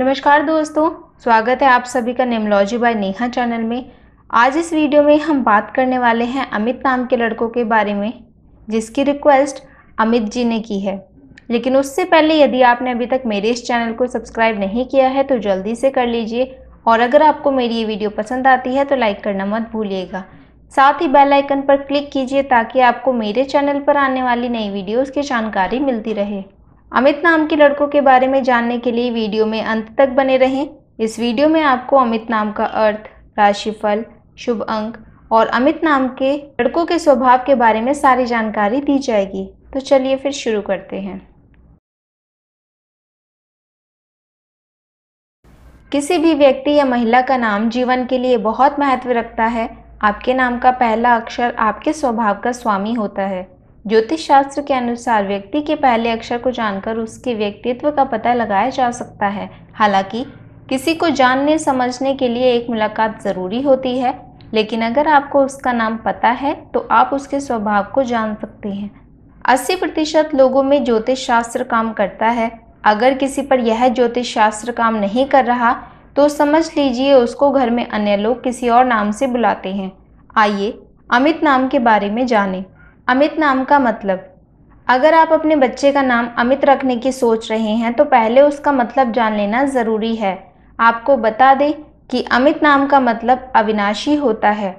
नमस्कार दोस्तों स्वागत है आप सभी का नेमोलॉजी बाय नेहा चैनल में आज इस वीडियो में हम बात करने वाले हैं अमित नाम के लड़कों के बारे में जिसकी रिक्वेस्ट अमित जी ने की है लेकिन उससे पहले यदि आपने अभी तक मेरे इस चैनल को सब्सक्राइब नहीं किया है तो जल्दी से कर लीजिए और अगर आपको मेरी ये वीडियो पसंद आती है तो लाइक करना मत भूलिएगा साथ ही बेल आइकन पर क्लिक कीजिए ताकि आपको मेरे चैनल पर आने वाली नई वीडियोस की जानकारी मिलती रहे अमित नाम के लड़कों के बारे में जानने के लिए वीडियो में अंत तक बने रहें इस वीडियो में आपको अमित नाम का अर्थ राशिफल शुभ अंक और अमित नाम के लड़कों के स्वभाव के बारे में सारी जानकारी दी जाएगी तो चलिए फिर शुरू करते हैं किसी भी व्यक्ति या महिला का नाम जीवन के लिए बहुत महत्व रखता है आपके नाम का पहला अक्षर आपके स्वभाव का स्वामी होता है ज्योतिष शास्त्र के अनुसार व्यक्ति के पहले अक्षर को जानकर उसके व्यक्तित्व का पता लगाया जा सकता है हालांकि किसी को जानने समझने के लिए एक मुलाकात ज़रूरी होती है लेकिन अगर आपको उसका नाम पता है तो आप उसके स्वभाव को जान सकते हैं 80 प्रतिशत लोगों में ज्योतिष शास्त्र काम करता है अगर किसी पर यह ज्योतिष शास्त्र काम नहीं कर रहा तो समझ लीजिए उसको घर में अन्य लोग किसी और नाम से बुलाते हैं आइए अमित नाम के बारे में जानें अमित नाम का मतलब अगर आप अपने बच्चे का नाम अमित रखने की सोच रहे हैं तो पहले उसका मतलब जान लेना ज़रूरी है आपको बता दें कि अमित नाम का मतलब अविनाशी होता है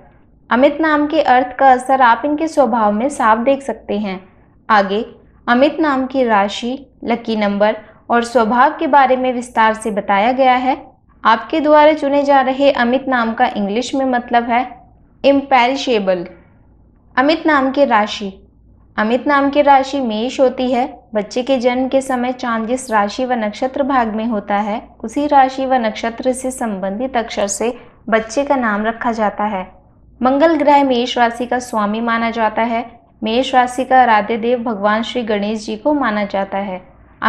अमित नाम के अर्थ का असर आप इनके स्वभाव में साफ देख सकते हैं आगे अमित नाम की राशि लकी नंबर और स्वभाव के बारे में विस्तार से बताया गया है आपके द्वारा चुने जा रहे अमित नाम का इंग्लिश में मतलब है इम्पेरिशेबल अमित नाम की राशि अमित नाम की राशि मेष होती है बच्चे के जन्म के समय चांद जिस राशि व नक्षत्र भाग में होता है उसी राशि व नक्षत्र से संबंधित अक्षर से बच्चे का नाम रखा जाता है मंगल ग्रह मेष राशि का स्वामी माना जाता है मेष राशि का आराध्य देव भगवान श्री गणेश जी को माना जाता है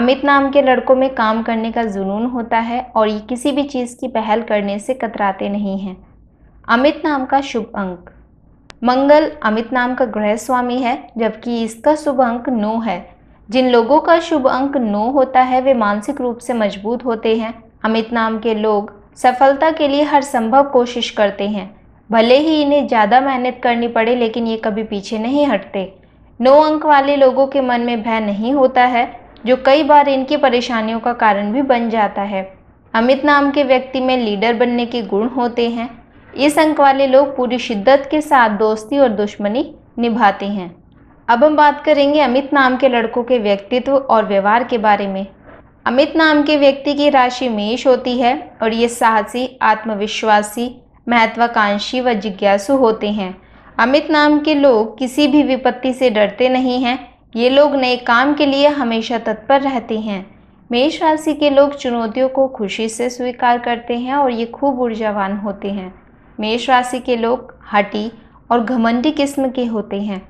अमित नाम के लड़कों में काम करने का जुनून होता है और ये किसी भी चीज़ की पहल करने से कतराते नहीं हैं अमित नाम का शुभ अंक मंगल अमित नाम का ग्रह स्वामी है जबकि इसका शुभ अंक नौ है जिन लोगों का शुभ अंक नौ होता है वे मानसिक रूप से मजबूत होते हैं अमित नाम के लोग सफलता के लिए हर संभव कोशिश करते हैं भले ही इन्हें ज़्यादा मेहनत करनी पड़े लेकिन ये कभी पीछे नहीं हटते नौ अंक वाले लोगों के मन में भय नहीं होता है जो कई बार इनकी परेशानियों का कारण भी बन जाता है अमित नाम के व्यक्ति में लीडर बनने के गुण होते हैं इस अंक वाले लोग पूरी शिद्दत के साथ दोस्ती और दुश्मनी निभाते हैं अब हम बात करेंगे अमित नाम के लड़कों के व्यक्तित्व और व्यवहार के बारे में अमित नाम के व्यक्ति की राशि मेष होती है और ये साहसी आत्मविश्वासी महत्वाकांक्षी व जिज्ञासु होते हैं अमित नाम के लोग किसी भी विपत्ति से डरते नहीं हैं ये लोग नए काम के लिए हमेशा तत्पर रहते हैं मेष राशि के लोग चुनौतियों को खुशी से स्वीकार करते हैं और ये खूब ऊर्जावान होते हैं मेष राशि के लोग हटी और घमंडी किस्म के होते हैं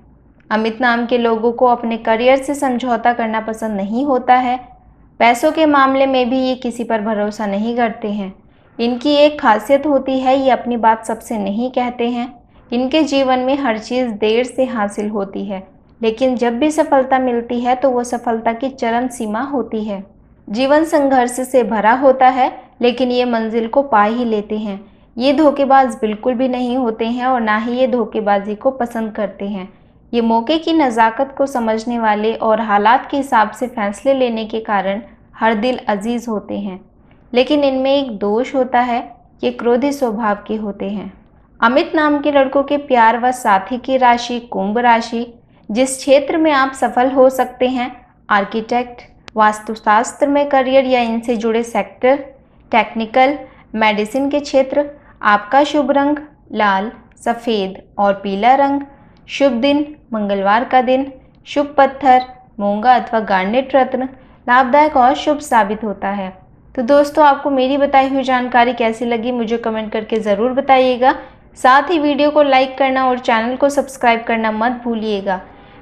अमित नाम के लोगों को अपने करियर से समझौता करना पसंद नहीं होता है पैसों के मामले में भी ये किसी पर भरोसा नहीं करते हैं इनकी एक खासियत होती है ये अपनी बात सबसे नहीं कहते हैं इनके जीवन में हर चीज़ देर से हासिल होती है लेकिन जब भी सफलता मिलती है तो वो सफलता की चरम सीमा होती है जीवन संघर्ष से भरा होता है लेकिन ये मंजिल को पा ही लेते हैं ये धोखेबाज बिल्कुल भी नहीं होते हैं और ना ही ये धोखेबाजी को पसंद करते हैं ये मौके की नज़ाकत को समझने वाले और हालात के हिसाब से फ़ैसले लेने के कारण हर दिल अजीज़ होते हैं लेकिन इनमें एक दोष होता है ये क्रोधी स्वभाव के होते हैं अमित नाम के लड़कों के प्यार व साथी की राशि कुंभ राशि जिस क्षेत्र में आप सफल हो सकते हैं आर्किटेक्ट वास्तुशास्त्र में करियर या इनसे जुड़े सेक्टर टेक्निकल मेडिसिन के क्षेत्र आपका शुभ रंग लाल सफ़ेद और पीला रंग शुभ दिन मंगलवार का दिन शुभ पत्थर मूंगा अथवा गार्नेट रत्न लाभदायक और शुभ साबित होता है तो दोस्तों आपको मेरी बताई हुई जानकारी कैसी लगी मुझे कमेंट करके ज़रूर बताइएगा साथ ही वीडियो को लाइक करना और चैनल को सब्सक्राइब करना मत भूलिएगा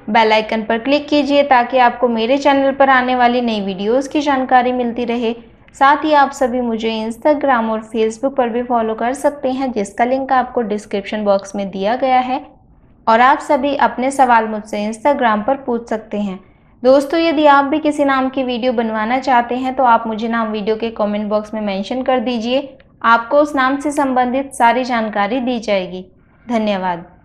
बेल आइकन पर क्लिक कीजिए ताकि आपको मेरे चैनल पर आने वाली नई वीडियोस की जानकारी मिलती रहे साथ ही आप सभी मुझे इंस्टाग्राम और फेसबुक पर भी फॉलो कर सकते हैं जिसका लिंक आपको डिस्क्रिप्शन बॉक्स में दिया गया है और आप सभी अपने सवाल मुझसे इंस्टाग्राम पर पूछ सकते हैं दोस्तों यदि आप भी किसी नाम की वीडियो बनवाना चाहते हैं तो आप मुझे नाम वीडियो के कमेंट बॉक्स में मेंशन कर दीजिए आपको उस नाम से संबंधित सारी जानकारी दी जाएगी धन्यवाद